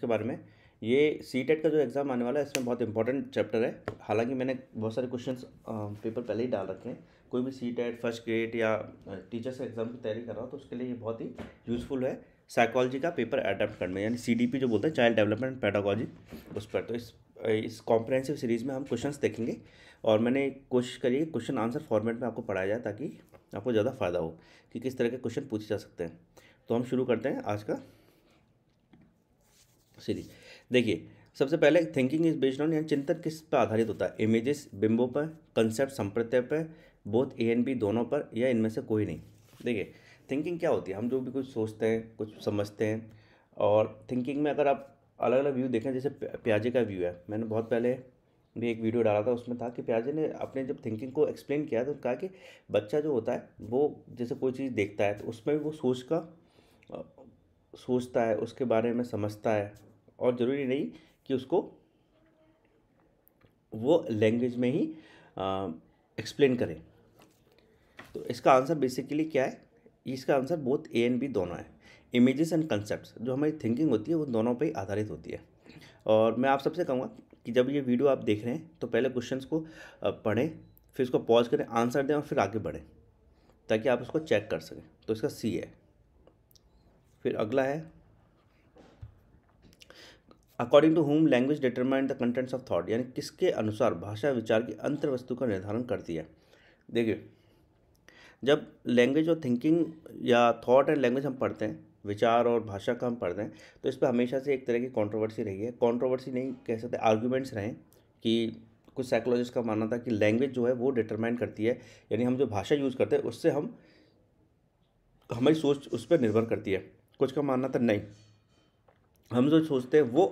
के बारे में ये सी टेट e का जो एग्ज़ाम आने वाला है इसमें बहुत इंपॉर्टेंट चैप्टर है हालांकि मैंने बहुत सारे क्वेश्चन पेपर पहले ही डाल रखे हैं कोई भी सी टेट फर्स्ट ग्रेड या टीचर्स एग्ज़ाम की तैयारी कर रहा हो तो उसके लिए ये बहुत ही यूज़फुल है साइकोलॉजी का पेपर अडेप्ट करने में यानी सी जो बोलते हैं चाइल्ड डेवलपमेंट पैडागॉजी उस पर तो इस इस कॉम्प्रहेंसिव सीरीज़ में हम क्वेश्चंस देखेंगे और मैंने कोशिश करी क्वेश्चन आंसर फॉर्मेट में आपको पढ़ाया जाए ताकि आपको ज़्यादा फ़ायदा हो कि किस तरह के क्वेश्चन पूछे जा सकते हैं तो हम शुरू करते हैं आज का सीरीज देखिए सबसे पहले थिंकिंग इज बेस्ड ऑन यानी चिंतन किस पर आधारित होता है इमेजेस बिंबों पर कंसेप्ट संप्रत्यय पर बोथ ए एंड बी दोनों पर या इनमें से कोई नहीं देखिए थिंकिंग क्या होती है हम जो भी कुछ सोचते हैं कुछ समझते हैं और थिंकिंग में अगर आप अलग अलग व्यू देखें जैसे प्याजे का व्यू है मैंने बहुत पहले भी एक वीडियो डाला था उसमें था कि प्याजे ने अपने जब थिंकिंग को एक्सप्लेन किया तो कहा कि बच्चा जो होता है वो जैसे कोई चीज़ देखता है तो उसमें भी वो सोच का सोचता है उसके बारे में समझता है और ज़रूरी नहीं कि उसको वो लैंग्वेज में ही एक्सप्लेन करें तो इसका आंसर बेसिकली क्या है इसका आंसर बहुत ए एंड बी दोनों है इमेजेस एंड कंसेप्ट जो हमारी थिंकिंग होती है वो दोनों ही आधारित होती है और मैं आप सबसे कहूँगा कि जब ये वीडियो आप देख रहे हैं तो पहले क्वेश्चंस को पढ़ें फिर उसको पॉज करें आंसर दें और फिर आगे बढ़ें ताकि आप उसको चेक कर सकें तो इसका सी है फिर अगला है according to whom language determine the contents of thought यानी किसके अनुसार भाषा विचार की अंतर वस्तु का निर्धारण करती है देखिए जब लैंग्वेज और थिंकिंग या थॉट एंड लैंग्वेज हम पढ़ते हैं विचार और भाषा का हम पढ़ते हैं तो इस पर हमेशा से एक तरह की कंट्रोवर्सी रही है कंट्रोवर्सी नहीं कह सकते आर्ग्यूमेंट्स रहे कि कुछ साइकोलॉजिस्ट का मानना था कि लैंग्वेज जो है वो डिटरमाइन करती है यानी हम जो भाषा यूज़ करते हैं उससे हम हमारी सोच उस पर निर्भर करती है कुछ का मानना था नहीं हम जो सोचते हैं वो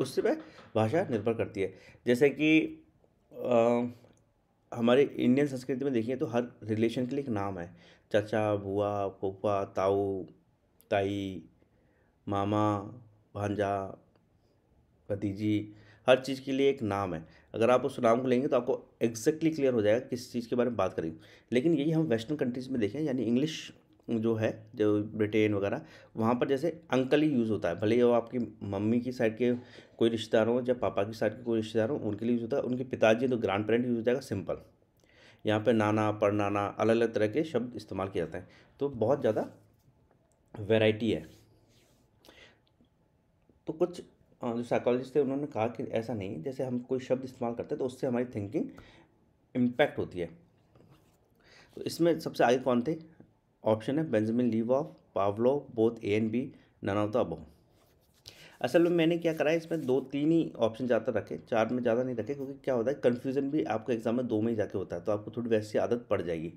उससे पर भाषा निर्भर करती है जैसे कि आ, हमारे इंडियन संस्कृति में देखिए तो हर रिलेशन के लिए एक नाम है चाचा बुआ फूफा ताऊ ताई मामा भांजा भतीजी हर चीज़ के लिए एक नाम है अगर आप उस नाम को लेंगे तो आपको एग्जैक्टली क्लियर हो जाएगा किस चीज़ के बारे में बात करेंगे लेकिन यही हम वेस्टर्न कंट्रीज़ में देखें यानी इंग्लिश जो है जो ब्रिटेन वगैरह वहाँ पर जैसे अंकल ही यूज़ होता है भले ही वो आपकी मम्मी की साइड के कोई रिश्तेदार हो या पापा की साइड के कोई रिश्तेदार हो उनके लिए यूज़ होता है उनके पिताजी तो ग्रैंड पेरेंट यूज़ हो जाएगा सिंपल यहाँ पर नाना पर नाना अलग अलग तरह के शब्द इस्तेमाल किए जाते हैं तो बहुत ज़्यादा वेराइटी है तो कुछ जो साइकोलॉजिस्ट थे उन्होंने कहा कि ऐसा नहीं जैसे हम कोई शब्द इस्तेमाल करते हैं तो उससे हमारी थिंकिंग इम्पैक्ट होती है तो इसमें सबसे आगे कौन थे ऑप्शन है Benjamin Lee Whorf Pavlov both A and B none of the above असल में मैंने क्या करा है इसमें दो तीन ही ऑप्शन ज़्यादा रखे चार में ज़्यादा नहीं रखे क्योंकि क्या होता है कन्फ्यूजन भी आपका एग्जाम में दो में ही जाके होता है तो आपको थोड़ी वैसी आदत पड़ जाएगी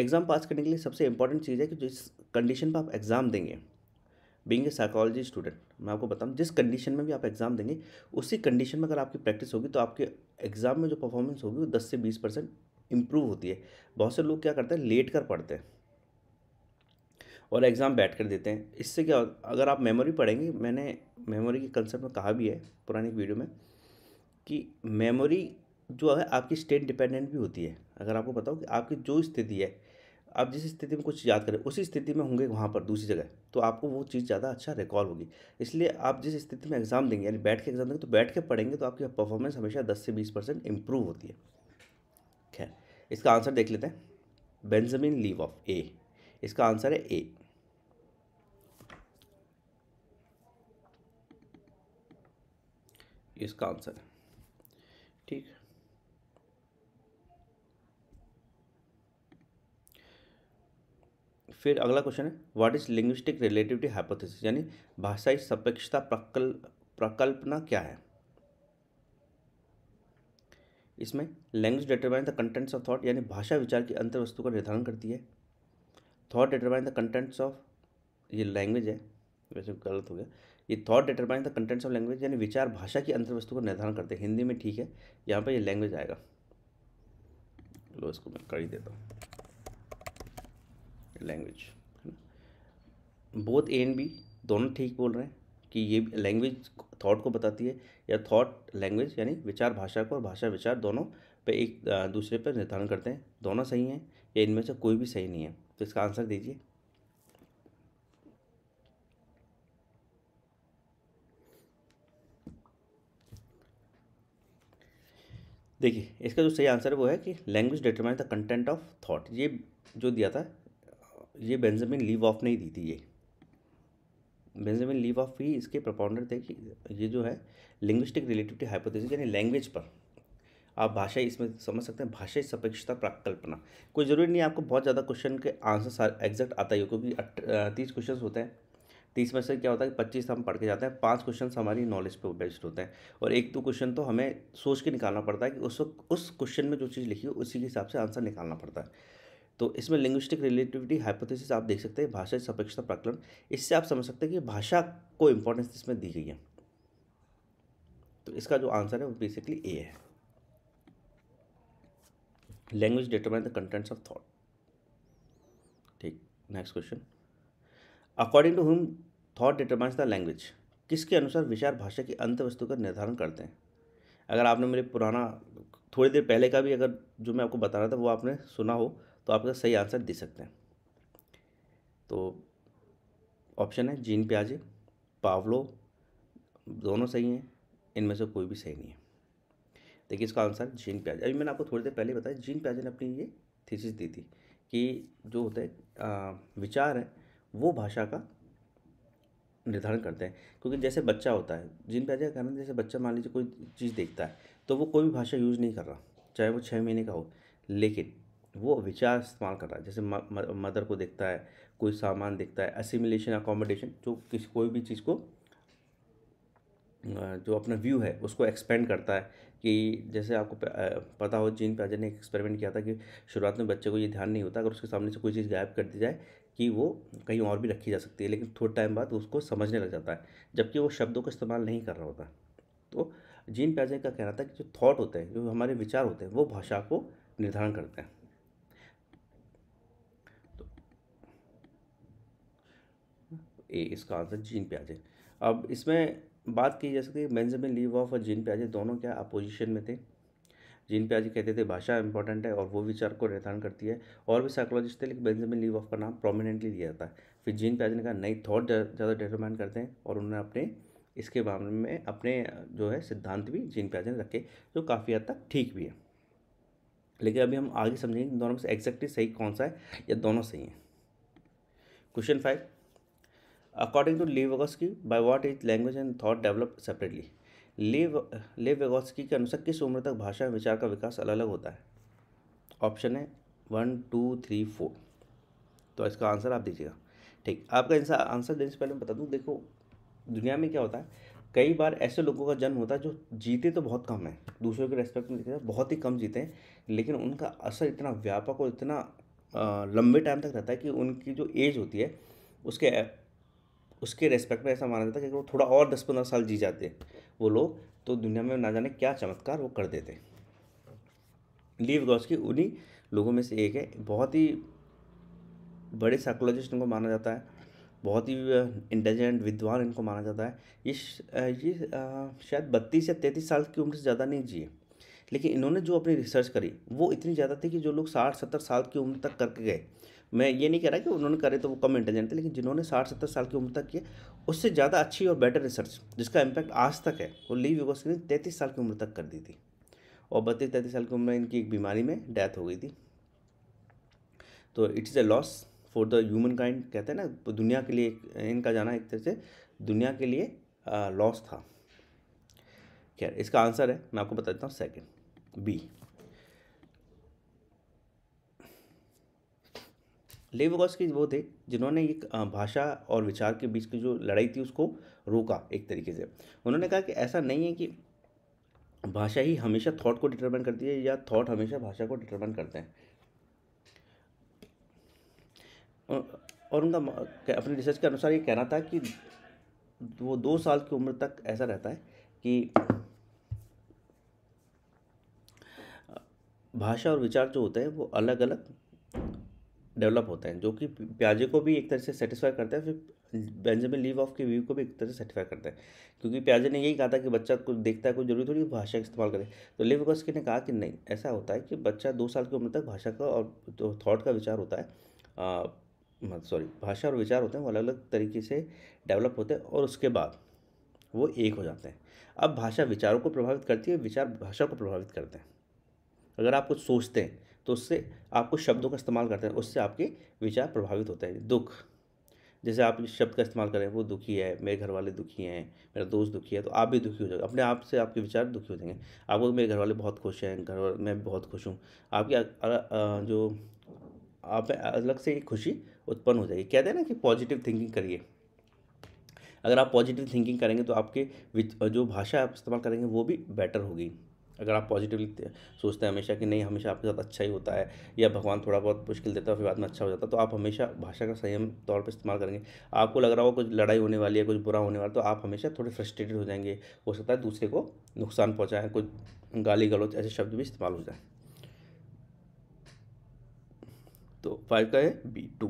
एग्ज़ाम पास करने के लिए सबसे इंपॉर्टेंट चीज़ है कि जिस कंडीशन पर आप एग्ज़ाम देंगे बींग ए साइकोलॉजी स्टूडेंट मैं आपको बताऊँ जिस कंडीशन में भी आप एग्ज़ाम देंगे उसी कंडीशन में अगर आपकी प्रैक्टिस होगी तो आपके एग्ज़ाम में जो परफॉर्मेंस होगी वो दस से बीस परसेंट इम्प्रूव होती है बहुत से लोग क्या करते हैं लेट कर पढ़ते हैं और एग्ज़ाम बैठ कर देते हैं इससे क्या अगर आप मेमोरी पढ़ेंगे मैंने मेमोरी के कंसेप्ट में कहा भी है पुरानी वीडियो में कि मेमोरी जो है आपकी स्टेट डिपेंडेंट भी होती है अगर आपको बताओ कि आपकी जो स्थिति है आप जिस स्थिति में कुछ याद करें उसी स्थिति में होंगे वहाँ पर दूसरी जगह तो आपको वो चीज़ ज़्यादा अच्छा रिकॉल होगी इसलिए आप जिस स्थिति में एग्ज़ाम देंगे यानी बैठ के एग्ज़ाम देंगे तो बैठ के पढ़ेंगे तो आपकी परफॉर्मेंस हमेशा दस से बीस परसेंट इम्प्रूव होती है खैर इसका आंसर देख लेते हैं बेंजमिन लीव ऑफ ए इसका आंसर है ए इसका आंसर है ठीक फिर अगला क्वेश्चन है what is linguistic relativity hypothesis यानी भाषाई सपेक्षता प्रकल प्रकल्पना क्या है इसमें language determine the contents of thought यानी भाषा विचार की अंतर वस्तु का निर्धारण करती है thought determine the contents of ये लैंग्वेज है वैसे गलत हो गया ये thought determine the contents of language यानी विचार भाषा की अंतर्वस्तु का निर्धारण करते हैं हिंदी में ठीक है यहाँ पर ये लैंग्वेज आएगा लो इसको मैं कर ही देता हूँ लैंग्वेज है बोथ ए एंड बी दोनों ठीक बोल रहे हैं कि ये लैंग्वेज थॉट को बताती है या थॉट लैंग्वेज यानी विचार भाषा को और भाषा विचार दोनों पे एक दूसरे पर निर्धारण करते हैं दोनों सही हैं या इनमें से कोई भी सही नहीं है तो इसका आंसर दीजिए देखिए इसका जो सही आंसर वो है कि language determine the content of thought ये जो दिया था ये बेंजामिन लीव ऑफ नहीं दी थी ये बेंजामिन लीव ऑफ ही इसके प्रपाउंडर थे कि ये जो है लिंग्विस्टिक रिलेटिविटी हाइपोथेसिस यानी लैंग्वेज पर आप भाषा इसमें समझ सकते हैं भाषाई सपेक्षता प्राकल्पना कोई ज़रूरी नहीं आपको बहुत ज़्यादा क्वेश्चन के आंसर एग्जैक्ट आता ही हो क्योंकि तीस क्वेश्चन होते हैं तीस में से क्या होता है कि पच्चीस हम पढ़ के जाते हैं पाँच क्वेश्चन हमारी नॉलेज पे बेस्ड होते हैं और एक दो क्वेश्चन तो हमें सोच के निकालना पड़ता है कि उस उस क्वेश्चन में जो चीज़ लिखी हो उसी के हिसाब से आंसर निकालना पड़ता है तो इसमें लिंग्विस्टिक रिलेटिविटी हाइपोथेसिस आप देख सकते हैं भाषा सपेक्षता प्रकलन इससे आप समझ सकते हैं कि भाषा को इम्पोर्टेंस इसमें दी गई है तो इसका जो आंसर है वो बेसिकली ए है language determine the contents of thought ठीक next question according to whom thought determines the language किसके अनुसार विचार भाषा की अंत वस्तु का निर्धारण करते हैं अगर आपने मेरे पुराना थोड़ी देर पहले का भी अगर जो मैं आपको बता रहा था वो आपने सुना हो तो आपका सही आंसर दे सकते हैं तो ऑप्शन है जीन प्याजे पावलो दोनों सही हैं इनमें से कोई भी सही नहीं है देखिए इसका आंसर जीन प्याजे अभी मैंने आपको थोड़ी देर पहले बताया जीन प्याजे ने अपनी ये थीसिस दी थी कि जो होता है आ, विचार है वो भाषा का निर्धारण करते हैं क्योंकि जैसे बच्चा होता है जिन पैदा कारण जैसे बच्चा मान लीजिए कोई चीज़ देखता है तो वो कोई भी भाषा यूज़ नहीं कर रहा चाहे वो छः महीने का हो लेकिन वो विचार इस्तेमाल कर रहा है जैसे मदर को देखता है कोई सामान देखता है असिमिलेशन अकोमोडेशन जो किसी कोई भी चीज़ को जो अपना व्यू है उसको एक्सपेंड करता है कि जैसे आपको पता हो जीन प्याजे ने एक एक्सपेरिमेंट किया था कि शुरुआत में बच्चे को ये ध्यान नहीं होता अगर उसके सामने से कोई चीज़ गायब कर दी जाए कि वो कहीं और भी रखी जा सकती है लेकिन थोड़े टाइम बाद उसको समझने लग जाता है जबकि वो शब्दों का इस्तेमाल नहीं कर रहा होता तो जीन प्याजे का कहना था कि जो थाट होते हैं जो हमारे विचार होते हैं वो भाषा को निर्धारण करते हैं तो ए इसका आंसर जीन प्याजे अब इसमें बात की जा सकती है बेंजामिन लीव ऑफ और जीन प्याजे दोनों क्या अपोजिशन में थे जीन प्याजे कहते थे भाषा इंपॉर्टेंट है और वो विचार को निर्धारण करती है और भी साइकोलॉजिस्ट थे लेकिन बेंजामिन लीव ऑफ का नाम प्रोमिनेंटली लिया जाता है फिर जीन प्याजे ने कहा नई थॉट ज़्यादा डिटरमाइन करते हैं और उन्होंने अपने इसके मामले में अपने जो है सिद्धांत भी जीन प्याजे ने रखे जो काफ़ी हद तक ठीक भी है लेकिन अभी हम आगे समझेंगे दोनों में से एग्जैक्टली सही कौन सा है या दोनों सही हैं question five according to Lee Vygotsky by what is language and thought develop separately Lev Vygotsky के अनुसार किस उम्र तक भाषा विचार का विकास अलग अलग होता है ऑप्शन है वन टू थ्री फोर तो इसका आंसर आप दीजिएगा ठीक आपका इंसान आंसर देने से पहले मैं बता दूँ देखो दुनिया में क्या होता है कई बार ऐसे लोगों का जन्म होता है जो जीते तो बहुत कम है दूसरों के रेस्पेक्ट में देखते बहुत ही कम जीते हैं लेकिन उनका असर इतना व्यापक और इतना लंबे टाइम तक रहता है कि उनकी जो एज होती है उसके उसके रेस्पेक्ट में ऐसा माना जाता है कि वो थोड़ा और दस पंद्रह साल जी जाते वो लोग तो दुनिया में ना जाने क्या चमत्कार वो कर देते लीव गॉस की उन्हीं लोगों में से एक है बहुत ही बड़े साइकोलॉजिस्ट इनको माना जाता है बहुत ही इंटेलिजेंट विद्वान इनको माना जाता है ये ये शायद बत्तीस या तैंतीस साल की उम्र से ज़्यादा नहीं जिए लेकिन इन्होंने जो अपनी रिसर्च करी वो इतनी ज़्यादा थी कि जो लोग साठ सत्तर साल की उम्र तक करके गए मैं ये नहीं कह रहा कि उन्होंने करे तो वो कम इंटेलिजेंट थे लेकिन जिन्होंने साठ सत्तर साल की उम्र तक किया उससे ज़्यादा अच्छी और बेटर रिसर्च जिसका इम्पैक्ट आज तक है वो लीव यूगोस ने तैंतीस साल की उम्र तक कर दी थी और बत्तीस तैंतीस साल की उम्र में इनकी एक बीमारी में डेथ हो गई थी तो it is a loss for the humankind कहते हैं ना तो दुनिया के लिए इनका जाना एक तरह से दुनिया के लिए लॉस था खैर इसका आंसर है मैं आपको बता देता हूँ सेकेंड बी लेवगॉस्की वो थे जिन्होंने एक भाषा और विचार के बीच की जो लड़ाई थी उसको रोका एक तरीके से उन्होंने कहा कि ऐसा नहीं है कि भाषा ही हमेशा थॉट को डिटरमाइन करती है या थॉट हमेशा भाषा को डिटरमाइन करते हैं और उनका अपने रिसर्च के अनुसार ये कहना था कि वो दो साल की उम्र तक ऐसा रहता है कि भाषा और विचार जो होते हैं वो अलग अलग डेवलप होते हैं जो कि प्याजे को भी एक तरह से सेटिस्फाई करते हैं फिर बेंजामिन लीव ऑफ के व्यू को भी एक तरह से सेटिस्फाई करते हैं क्योंकि प्याजे ने यही कहा था कि बच्चा कुछ देखता है कोई जरूरी थोड़ी भाषा का इस्तेमाल करे तो लेव ने कहा कि नहीं ऐसा होता है कि बच्चा दो साल की उम्र तक भाषा का और जो थाट का विचार होता है सॉरी भाषा और विचार होते हैं वो अलग अलग तरीके से डेवलप होते हैं और उसके बाद वो एक हो जाते हैं अब भाषा विचारों को प्रभावित करती है विचार भाषा को प्रभावित करते हैं अगर आप कुछ सोचते हैं तो उससे आपको शब्दों का इस्तेमाल करते हैं उससे आपके विचार प्रभावित होते हैं दुख जैसे आप इस शब्द का इस्तेमाल करें वो दुखी है मेरे घर वाले दुखी हैं मेरा दोस्त दुखी है तो आप भी दुखी हो जाएंगे अपने आप से आपके विचार दुखी हो जाएंगे आपको मेरे घर वाले बहुत खुश हैं घर मैं बहुत खुश हूँ आपकी जो आप अलग से खुशी उत्पन्न हो जाएगी कहते हैं ना कि पॉजिटिव थिंकिंग करिए अगर आप पॉजिटिव थिंकिंग करेंगे तो आपके जो भाषा आप इस्तेमाल करेंगे वो भी बेटर होगी अगर आप पॉजिटिवली सोचते हैं हमेशा कि नहीं हमेशा आपके साथ अच्छा ही होता है या भगवान थोड़ा बहुत मुश्किल देता है फिर बाद में अच्छा हो जाता है तो आप हमेशा भाषा का संयम तौर पर इस्तेमाल करेंगे आपको लग रहा होगा कुछ लड़ाई होने वाली है कुछ बुरा होने वाला तो आप हमेशा थोड़े फ्रस्ट्रेटेड हो जाएंगे हो सकता है दूसरे को नुकसान पहुँचाएँ कुछ गाली गलोच ऐसे शब्द भी इस्तेमाल हो जाए तो फाइव का है B two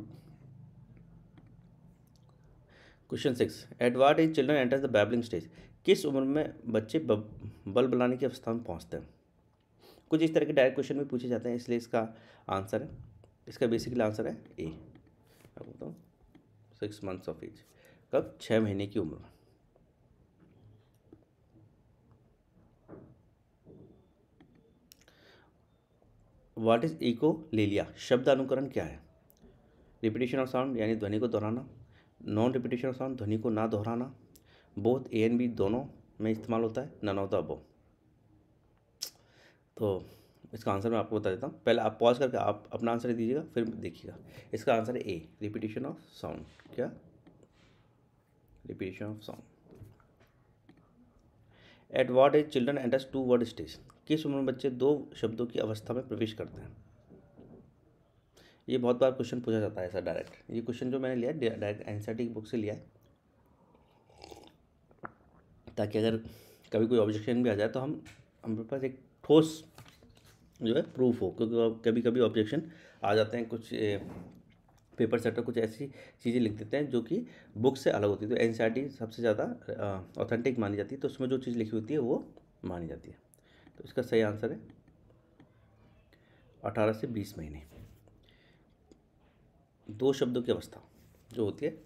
question six at what is children enters the babbling stage किस उम्र में बच्चे बल बुलाने की अवस्था में पहुँचते हैं कुछ इस तरह के डायरेक्ट क्वेश्चन भी पूछे जाते हैं इसलिए इसका आंसर है इसका बेसिकली आंसर है ए बोलता हूँ सिक्स मंथ्स ऑफ एज कब छः महीने की उम्र व्हाट इज इको लेलिया शब्द अनुकरण क्या है रिपीटेशन ऑफ साउंड यानी ध्वनि को दोहराना नॉन रिपीटेशन ऑफ साउंड ध्वनि को ना दोहराना बोथ ए एंड बी दोनों में इस्तेमाल होता है नन ऑफ द अबो तो इसका आंसर मैं आपको बता देता हूँ पहले आप पॉज करके आप अपना आंसर दीजिएगा फिर देखिएगा इसका आंसर है ए रिपीटेशन ऑफ साउंड क्या repetition of sound at what age children enters two word stage किस उम्र में बच्चे दो शब्दों की अवस्था में प्रवेश करते हैं ये बहुत बार क्वेश्चन पूछा जाता है ऐसा डायरेक्ट ये क्वेश्चन जो मैंने लिया डायरेक्ट एनसीआरटी की बुक से लिया है ताकि अगर कभी कोई ऑब्जेक्शन भी आ जाए तो हम हमारे पास एक ठोस जो है प्रूफ हो क्योंकि कभी कभी ऑब्जेक्शन आ जाते हैं कुछ पेपर सेटर कुछ ऐसी चीज़ें लिख देते हैं जो कि बुक से अलग होती है तो एन सबसे ज़्यादा ऑथेंटिक मानी जाती है तो उसमें जो चीज़ लिखी होती है वो मानी जाती है तो इसका सही आंसर है अठारह से बीस महीने दो शब्दों की अवस्था जो होती है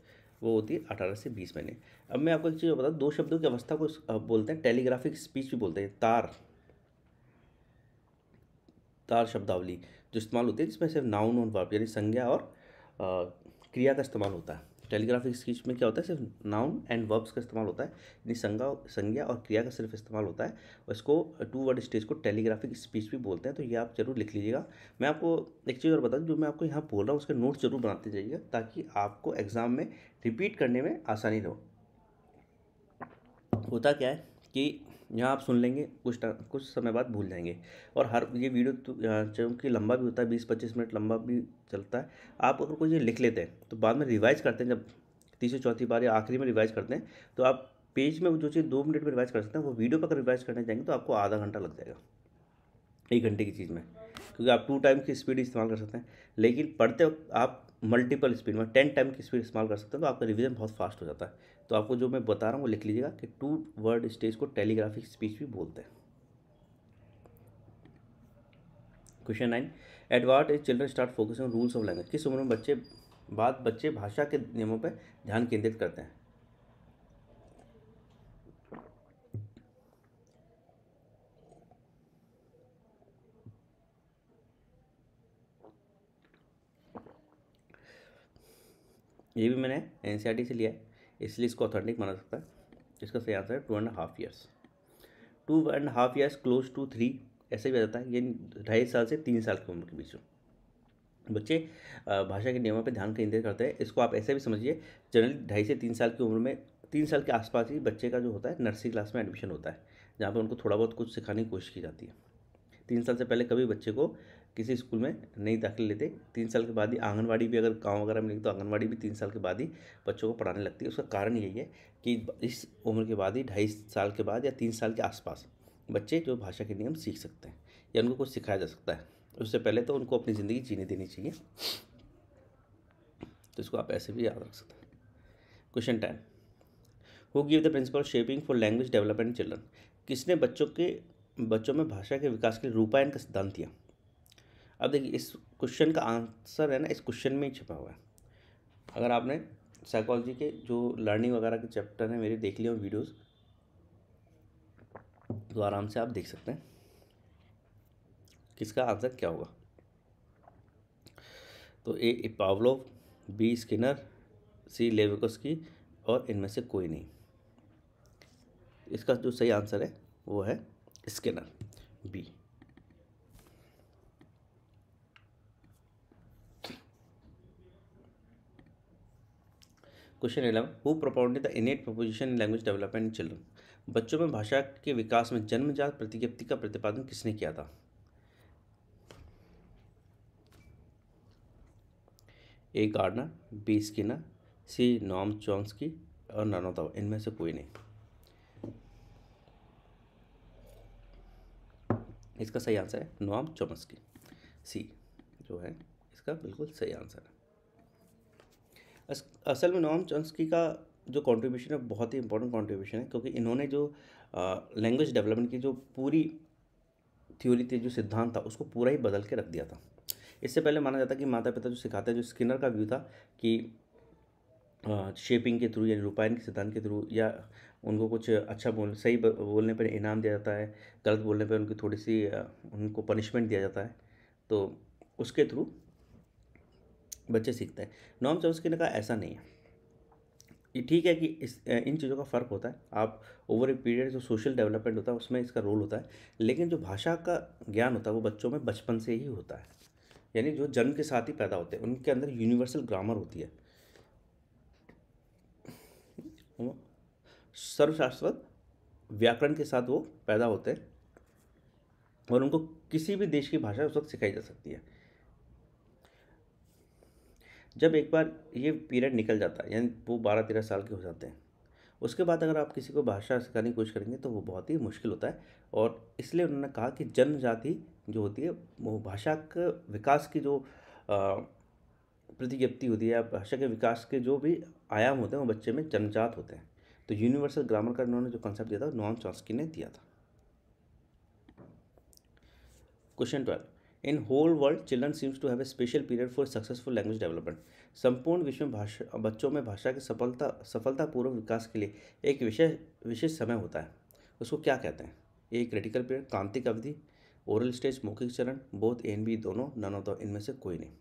वो होती है अठारह से बीस महीने अब मैं आपको एक चीज़ बताऊँ दो शब्दों की अवस्था को बोलते हैं टेलीग्राफिक स्पीच भी बोलते हैं तार तार शब्दावली जो इस्तेमाल होती है जिसमें सिर्फ नाउन और वर्ब यानी संज्ञा और आ, क्रिया का इस्तेमाल होता है टेलीग्राफिक स्पीच में क्या होता है सिर्फ नाउन एंड वर्ब्स का इस्तेमाल होता है यानी संज्ञा संज्ञा और क्रिया का सिर्फ इस्तेमाल होता है इसको टू वर्ड स्टेज को टेलीग्राफिक स्पीच भी बोलते हैं तो ये आप जरूर लिख लीजिएगा मैं आपको एक चीज़ और बता दूँ जो मैं आपको यहाँ बोल रहा हूँ उसके नोट्स जरूर बनाते जाइएगा ताकि आपको एग्ज़ाम में रिपीट करने में आसानी रहो होता क्या है कि यहाँ आप सुन लेंगे कुछ कुछ समय बाद भूल जाएंगे और हर ये वीडियो तो, चूँकि लंबा भी होता है बीस पच्चीस मिनट लंबा भी चलता है आप अगर कोई ये लिख लेते हैं तो बाद में रिवाइज करते हैं जब तीसरी चौथी बार या आखिरी में रिवाइज करते हैं तो आप पेज में जो चीज़ दो मिनट में रिवाइज कर सकते हैं वो वीडियो पर अगर रिवाइज करने जाएंगे तो आपको आधा घंटा लग जाएगा एक घंटे की चीज़ में क्योंकि आप टू टाइम की स्पीड इस्तेमाल कर सकते हैं लेकिन पढ़ते वक्त आप मल्टीपल स्पीड में टेन टाइम की स्पीड इस्तेमाल कर सकते हैं तो आपका रिविज़न बहुत फास्ट हो जाता है तो आपको जो मैं बता रहा हूँ वो लिख लीजिएगा कि टू वर्ड स्टेज को टेलीग्राफिक स्पीच भी बोलते हैं क्वेश्चन नाइन एडवर्ट is children start focus on rules of language किस उम्र में बच्चे बाद बच्चे भाषा के नियमों पर ध्यान केंद्रित करते हैं ये भी मैंने एनसीईआरटी e से लिया है इसलिए इसको ऑथेंटिक माना सकता है इसका सही आंसर है two and half years two and half years close to three ऐसे भी आ जाता है ये ढाई साल से तीन साल की उम्र के बीच में बच्चे भाषा के नियमों पर ध्यान केंद्रित करते हैं इसको आप ऐसे भी समझिए जनरली ढाई से तीन साल की उम्र में तीन साल के आसपास ही बच्चे का जो होता है नर्सरी क्लास में एडमिशन होता है जहाँ पर उनको थोड़ा बहुत कुछ सिखाने की कोशिश की जाती है तीन साल से पहले कभी बच्चे को किसी स्कूल में नहीं दाखिल लेते तीन साल के बाद ही आंगनवाड़ी भी अगर गाँव वगैरह में नहीं तो आंगनवाड़ी भी तीन साल के बाद ही बच्चों को पढ़ाने लगती है उसका कारण यही है कि इस उम्र के बाद ही ढाई साल के बाद या तीन साल के आसपास बच्चे जो भाषा के नियम सीख सकते हैं या उनको कुछ सिखाया जा सकता है उससे पहले तो उनको अपनी ज़िंदगी जीने देनी चाहिए तो इसको आप ऐसे भी याद रख सकते हैं question ten who give the principle shaping for language development children किसने बच्चों के बच्चों में भाषा के विकास के लिए रूपायन का सिद्धांत दिया अब देखिए इस क्वेश्चन का आंसर है ना इस क्वेश्चन में ही छिपा हुआ है अगर आपने साइकोलॉजी के जो लर्निंग वगैरह के चैप्टर हैं मेरे देख लिए हो वीडियोस तो आराम से आप देख सकते हैं किसका आंसर क्या होगा तो A, Pavlov B Skinner C की और इनमें से कोई नहीं इसका जो सही आंसर है वो है Skinner B question eleven who propounded the innate proposition in language development children बच्चों में भाषा के विकास में जन्मजात प्रतिज्ञप्ति का प्रतिपादन किसने किया था A Gardner B Skinner C Noam की और नानोतावा इनमें से कोई नहीं इसका सही आंसर है नॉम की सी जो है इसका बिल्कुल सही आंसर है असल में नोम चॉम्स्की का जो कंट्रीब्यूशन है बहुत ही इंपॉर्टेंट कंट्रीब्यूशन है क्योंकि इन्होंने जो लैंग्वेज डेवलपमेंट की जो पूरी थ्योरी थी जो सिद्धांत था उसको पूरा ही बदल के रख दिया था इससे पहले माना जाता कि माता पिता जो सिखाते हैं जो स्किनर का व्यू था कि शेपिंग के थ्रू या रूपायन के सिद्धांत के थ्रू या उनको कुछ अच्छा बोल सही बोलने पर इनाम दिया जाता है गलत बोलने पर उनकी थोड़ी सी उनको पनिशमेंट दिया जाता है तो उसके थ्रू बच्चे सीखते हैं नॉम चौस्की ने कहा ऐसा नहीं है ये ठीक है कि इस इन चीज़ों का फ़र्क होता है आप ओवर ए पीरियड जो सोशल डेवलपमेंट होता है उसमें इसका रोल होता है लेकिन जो भाषा का ज्ञान होता है वो बच्चों में बचपन से ही होता है यानी जो जन्म के साथ ही पैदा होते हैं उनके अंदर यूनिवर्सल ग्रामर होती है सर्वशाश्वत व्याकरण के साथ वो पैदा होते हैं और उनको किसी भी देश की भाषा उस वक्त सिखाई जा सकती है जब एक बार ये पीरियड निकल जाता है यानी वो बारह तेरह साल के हो जाते हैं उसके बाद अगर आप किसी को भाषा सिखाने की कोशिश करेंगे तो वो बहुत ही मुश्किल होता है और इसलिए उन्होंने कहा कि जनजाति जो होती है वो भाषा के विकास की जो प्रतिज्ञप्ति होती है या भाषा के विकास के जो भी आयाम होते हैं वो बच्चे में जनजात होते हैं तो यूनिवर्सल ग्रामर का उन्होंने जो कंसेप्ट दिया था नॉन चॉस्की ने दिया था question twelve in whole world children seems to have a special period for successful language development संपूर्ण विश्व में भाषा बच्चों में भाषा के सफलता सफलतापूर्वक विकास के लिए एक विशेष विशेष समय होता है उसको क्या कहते हैं ए क्रिटिकल पीरियड क्रांतिक अवधि ओरल स्टेज मौखिक चरण बोथ एन बी दोनों नन ऑफ द इनमें से कोई नहीं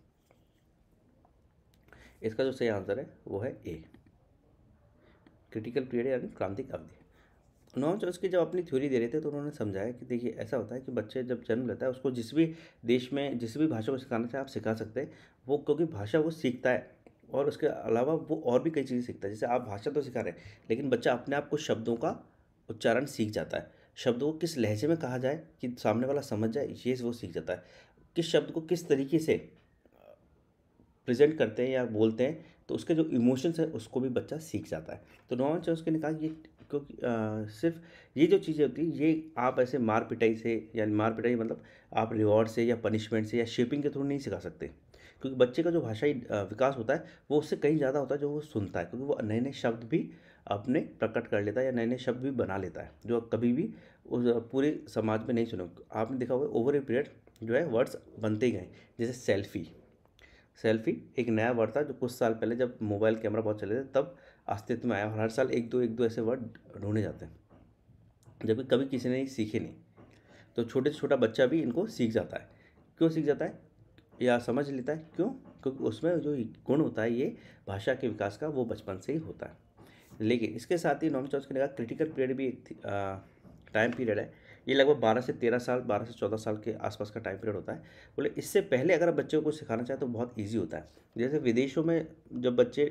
इसका जो सही आंसर है वो है ए क्रिटिकल पीरियड यानी क्रांतिक अवधि नॉन चॉम्स्की जब अपनी थ्योरी दे रहे थे तो उन्होंने समझाया कि देखिए ऐसा होता है कि बच्चे जब जन्म लेता है उसको जिस भी देश में जिस भी भाषा को सिखाना चाहे आप सिखा सकते हैं वो क्योंकि भाषा वो सीखता है और उसके अलावा वो और भी कई चीज़ें सीखता है जैसे आप भाषा तो सिखा रहे हैं लेकिन बच्चा अपने आप को शब्दों का उच्चारण सीख जाता है शब्दों को किस लहजे में कहा जाए कि सामने वाला समझ जाए ये वो सीख जाता है किस शब्द को किस तरीके से प्रेजेंट करते हैं या बोलते हैं तो उसके जो इमोशंस हैं उसको भी बच्चा सीख जाता है तो नॉन चौंस ने कहा ये क्योंकि आ, सिर्फ ये जो चीज़ें होती हैं ये आप ऐसे मार पिटाई से या मार पिटाई मतलब आप रिवॉर्ड से या पनिशमेंट से या शेपिंग के थ्रू नहीं सिखा सकते क्योंकि बच्चे का जो भाषाई विकास होता है वो उससे कहीं ज़्यादा होता है जो वो सुनता है क्योंकि वो नए नए शब्द भी अपने प्रकट कर लेता है या नए नए शब्द भी बना लेता है जो कभी भी उस पूरे समाज में नहीं सुने आपने देखा हुआ ओवर ए पीरियड जो है वर्ड्स बनते ही गए जैसे सेल्फी सेल्फी एक नया वर्ड था जो कुछ साल पहले जब मोबाइल कैमरा बहुत चले थे तब अस्तित्व में आया और हर साल एक दो एक दो ऐसे वर्ड ढूंढे जाते हैं जबकि कभी किसी ने सीखे नहीं तो छोटे से छोटा बच्चा भी इनको सीख जाता है क्यों सीख जाता है या समझ लेता है क्यों क्योंकि उसमें जो गुण होता है ये भाषा के विकास का वो बचपन से ही होता है लेकिन इसके साथ ही नॉम चौथ ने कहा क्रिटिकल पीरियड भी एक टाइम पीरियड है ये लगभग बारह से तेरह साल बारह से चौदह साल के आसपास का टाइम पीरियड होता है बोले इससे पहले अगर बच्चों को सिखाना चाहें तो बहुत ईजी होता है जैसे विदेशों में जब बच्चे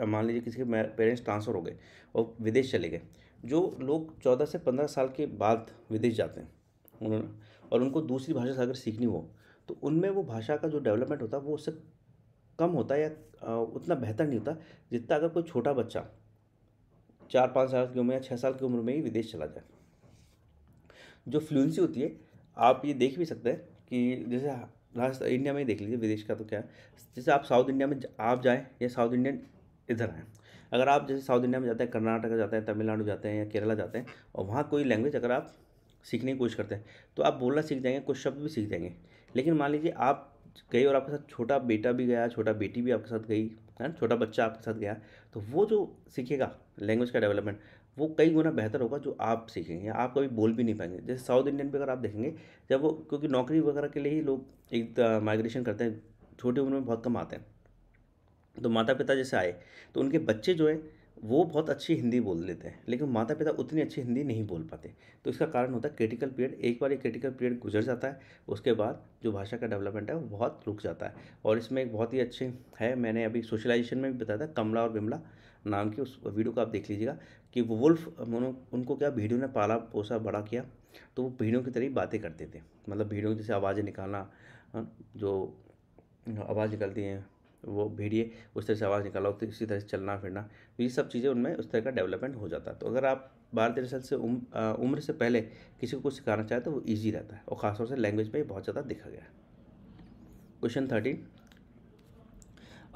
मान लीजिए किसी के पेरेंट्स ट्रांसफ़र हो गए और विदेश चले गए जो लोग चौदह से पंद्रह साल के बाद विदेश जाते हैं उन्होंने और उनको दूसरी भाषा अगर सीखनी हो तो उनमें वो भाषा का जो डेवलपमेंट होता है वो उससे कम होता है या उतना बेहतर नहीं होता जितना अगर कोई छोटा बच्चा चार पाँच साल की उम्र या छः साल की उम्र में ही विदेश चला जाए जो फ्लुएंसी होती है आप ये देख भी सकते हैं कि जैसे इंडिया में ही देख लीजिए विदेश का तो क्या है जैसे आप साउथ इंडिया में आप जाएँ या साउथ इंडियन इधर आएँ अगर आप जैसे साउथ इंडिया में जाते हैं कर्नाटक जाते हैं तमिलनाडु जाते हैं या केरला जाते हैं और वहाँ कोई लैंग्वेज अगर आप सीखने की कोशिश करते हैं तो आप बोलना सीख जाएंगे कुछ शब्द भी सीख जाएंगे लेकिन मान लीजिए आप गए और आपके साथ छोटा बेटा भी गया छोटा बेटी भी आपके साथ गई है ना छोटा बच्चा आपके साथ गया तो वो जो सीखेगा लैंग्वेज का डेवलपमेंट वो कई गुना बेहतर होगा जो आप सीखेंगे आप कभी बोल भी नहीं पाएंगे जैसे साउथ इंडियन पर अगर आप देखेंगे जब वो क्योंकि नौकरी वगैरह के लिए ही लोग एक माइग्रेशन करते हैं छोटी उम्र में बहुत कम आते हैं तो माता पिता जैसे आए तो उनके बच्चे जो है वो बहुत अच्छी हिंदी बोल लेते हैं लेकिन माता पिता उतनी अच्छी हिंदी नहीं बोल पाते तो इसका कारण होता है क्रिटिकल पीरियड एक बार ये क्रिटिकल पीरियड गुजर जाता है उसके बाद जो भाषा का डेवलपमेंट है वो बहुत रुक जाता है और इसमें एक बहुत ही अच्छे है मैंने अभी सोशलाइजेशन में भी बताया था कमला और बिमला नाम की उस वीडियो को आप देख लीजिएगा कि वो वुल्फ उनको क्या भीड़ियों ने पाला पोसा बड़ा किया तो वो भीड़ियों की तरह बातें करते थे मतलब भीड़ियों जैसे आवाज़ें निकालना जो आवाज़ निकलती हैं वो भीड़िए उस तरह से आवाज़ निकालो तो इसी तरह से चलना फिरना तो ये सब चीज़ें उनमें उस तरह का डेवलपमेंट हो जाता है तो अगर आप बारह तेरह साल से उम, उम्र से पहले किसी को कुछ सिखाना चाहे तो वो ईजी रहता है और ख़ासतौर से लैंग्वेज में बहुत ज़्यादा देखा गया है क्वेश्चन थर्टीन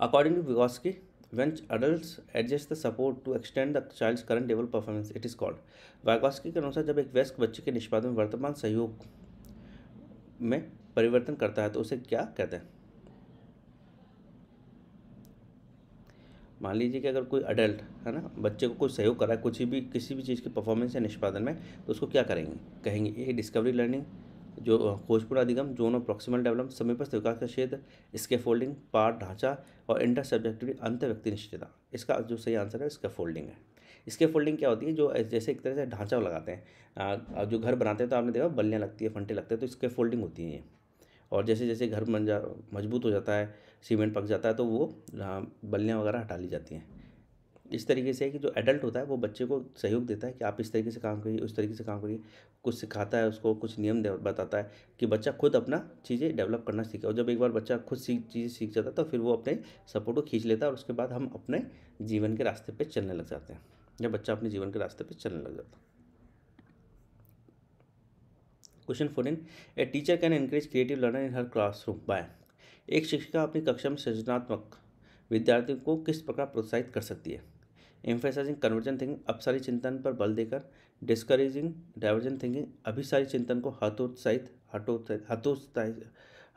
अकॉर्डिंग टू की when adult adjust the support to extend the child's current level performance it is called Vygotsky के अनुसार जब एक वयस्क बच्चे के निष्पादन में वर्तमान सहयोग में परिवर्तन करता है तो उसे क्या कहते हैं मान लीजिए कि अगर कोई अडल्ट है ना बच्चे को कोई सहयोग करा कुछ भी किसी भी चीज़ की परफॉर्मेंस या निष्पादन में तो उसको क्या करेंगे कहेंगे ये डिस्कवरी लर्निंग जो खोजपूर्ण अधिगम जोन ऑफ डेवलप समय पर विकास का क्षेत्र इसके फोल्डिंग पार ढांचा और इंटर सब्जेक्टिव अंत व्यक्ति निश्चितता इसका जो सही आंसर है इसका फोल्डिंग है इसके फोल्डिंग क्या होती है जो जैसे एक तरह से ढांचा लगाते हैं जो घर बनाते हैं तो आपने देखा बल्लियाँ लगती है फंटे लगते हैं तो इसके फोल्डिंग होती है ये और जैसे जैसे घर बन जा मजबूत हो जाता है सीमेंट पक जाता है तो वो हाँ, बल्लियाँ वगैरह हटा ली जाती हैं इस तरीके से है कि जो एडल्ट होता है वो बच्चे को सहयोग देता है कि आप इस तरीके से काम करिए उस तरीके से काम करिए कुछ सिखाता है उसको कुछ नियम बताता है कि बच्चा खुद अपना चीज़ें डेवलप करना सीखे और जब एक बार बच्चा खुद सीख चीज़ें सीख जाता है तो फिर वो अपने सपोर्ट को खींच लेता है और उसके बाद हम अपने जीवन के रास्ते पर चलने लग जाते हैं या बच्चा अपने जीवन के रास्ते पर चलने लग जाता है question fourteen a teacher can increase creative learner in her classroom by एक शिक्षिका अपनी कक्षा में सृजनात्मक विद्यार्थियों को किस प्रकार प्रोत्साहित कर सकती है एम्फेसाइजिंग कन्वर्जन थिंकिंग अपसारी चिंतन पर बल देकर डिस्करेजिंग डाइवर्जन थिंकिंग अभिसारी चिंतन को हतोत्साहित हतोत्साहित हतोत्साहित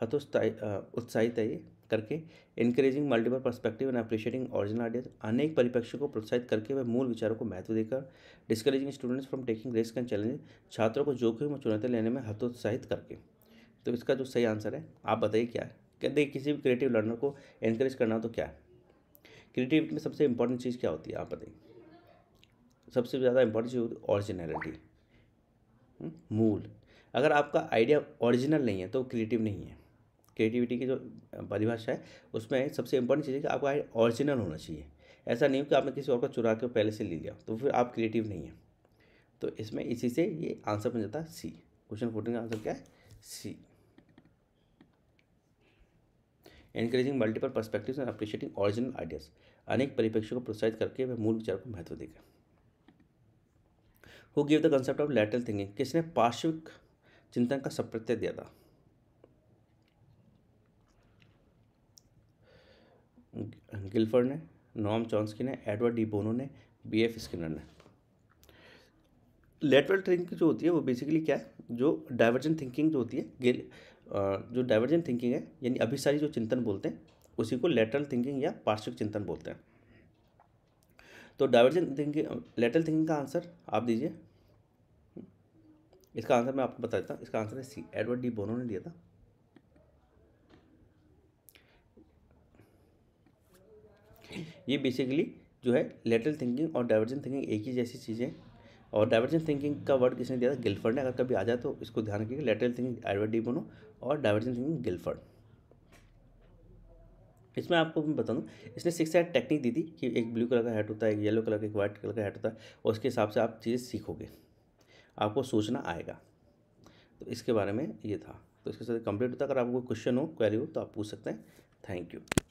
हतोत्साहित उत्साहित है करके encouraging multiple perspective and appreciating original ideas अनेक परिप्रेक्ष्य को प्रोत्साहित करके वह मूल विचारों को महत्व देकर discouraging students from taking risk and challenge छात्रों को जोखिम और चुनौती लेने में हतोत्साहित करके तो इसका जो सही आंसर है आप बताइए क्या है कहते किसी भी क्रिएटिव लर्नर को एनकरेज करना तो क्या है क्रिएटिव में सबसे इंपॉर्टेंट चीज़ क्या होती है आप बताइए सबसे ज़्यादा इंपॉर्टेंट चीज़ होती है ओरिजिनलिटी हम्म, मूल अगर आपका आइडिया ओरिजिनल नहीं है तो क्रिएटिव नहीं है क्रिएटिविटी की जो परिभाषा है उसमें सबसे इंपॉर्टेंट चीज़ है कि आपका ओरिजिनल होना चाहिए ऐसा नहीं हो कि आपने किसी और को चुरा के पहले से ले लिया तो फिर आप क्रिएटिव नहीं हैं तो इसमें इसी से ये आंसर बन जाता है सी क्वेश्चन फोर्टीन का आंसर क्या है C encouraging multiple perspective and appreciating original ideas अनेक परिप्रेक्ष्य को प्रोत्साहित करके वह मूल विचार को महत्व देगा who give the concept of lateral thinking किसने पार्श्विक चिंतन का सप्रत्यय दिया था गिलफर्ड ने नॉम चॉन्सकी ने एडवर्ड डी बोनो ने बी एफ स्किनर ने लेटरल थिंकिंग जो होती है वो बेसिकली क्या है जो डाइवर्जेंट थिंकिंग जो होती है गिल जो डाइवर्जेंट थिंकिंग है यानी अभिसारी जो चिंतन बोलते हैं उसी को लेटरल थिंकिंग या पार्श्विक चिंतन बोलते हैं तो डाइवर्जेंट थिंकिंग लेटरल थिंकिंग का आंसर आप दीजिए इसका आंसर मैं आपको बता देता हूँ इसका आंसर है सी एडवर्ड डी बोनो ने दिया था ये बेसिकली जो है लेटरल थिंकिंग और डाइवर्जेंट थिंकिंग एक ही जैसी चीज़ें और डाइवर्जेंट थिंकिंग का वर्ड किसने दिया था गिल्फर्ड ने अगर कभी आ जाए तो इसको ध्यान रखिएगा lateral thinking Edward de Bono और डाइवर्जेंट थिंकिंग गिल्फर्ड इसमें आपको मैं बता दूँ इसने सिक्स हेड टेक्निक दी थी कि एक ब्लू कलर का हेड होता है एक येलो कलर का एक वाइट कलर का हेड होता है और उसके हिसाब से आप चीज़ें सीखोगे आपको सोचना आएगा तो इसके बारे में ये था तो इसके साथ कंप्लीट होता है अगर आपको क्वेश्चन हो क्वेरी हो तो आप पूछ सकते हैं थैंक यू